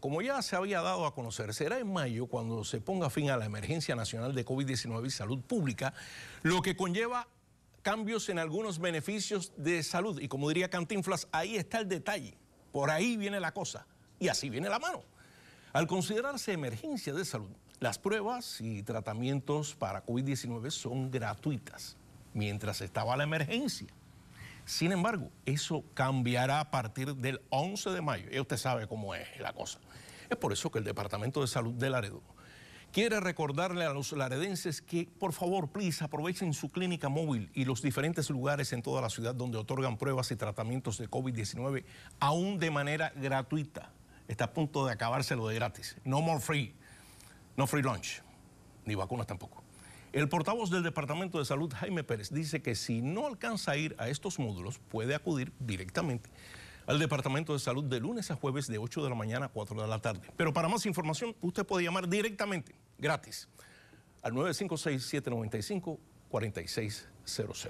Como ya se había dado a conocer, será en mayo cuando se ponga fin a la emergencia nacional de COVID-19 y salud pública, lo que conlleva cambios en algunos beneficios de salud. Y como diría Cantinflas, ahí está el detalle, por ahí viene la cosa y así viene la mano. Al considerarse emergencia de salud, las pruebas y tratamientos para COVID-19 son gratuitas mientras estaba la emergencia. Sin embargo, eso cambiará a partir del 11 de mayo. Y usted sabe cómo es la cosa. Es por eso que el Departamento de Salud de Laredo quiere recordarle a los laredenses que, por favor, please, aprovechen su clínica móvil y los diferentes lugares en toda la ciudad donde otorgan pruebas y tratamientos de COVID-19, aún de manera gratuita. Está a punto de acabárselo de gratis. No more free. No free lunch. Ni vacunas tampoco. El portavoz del Departamento de Salud, Jaime Pérez, dice que si no alcanza a ir a estos módulos, puede acudir directamente al Departamento de Salud de lunes a jueves de 8 de la mañana a 4 de la tarde. Pero para más información, usted puede llamar directamente, gratis, al 956-795-4600.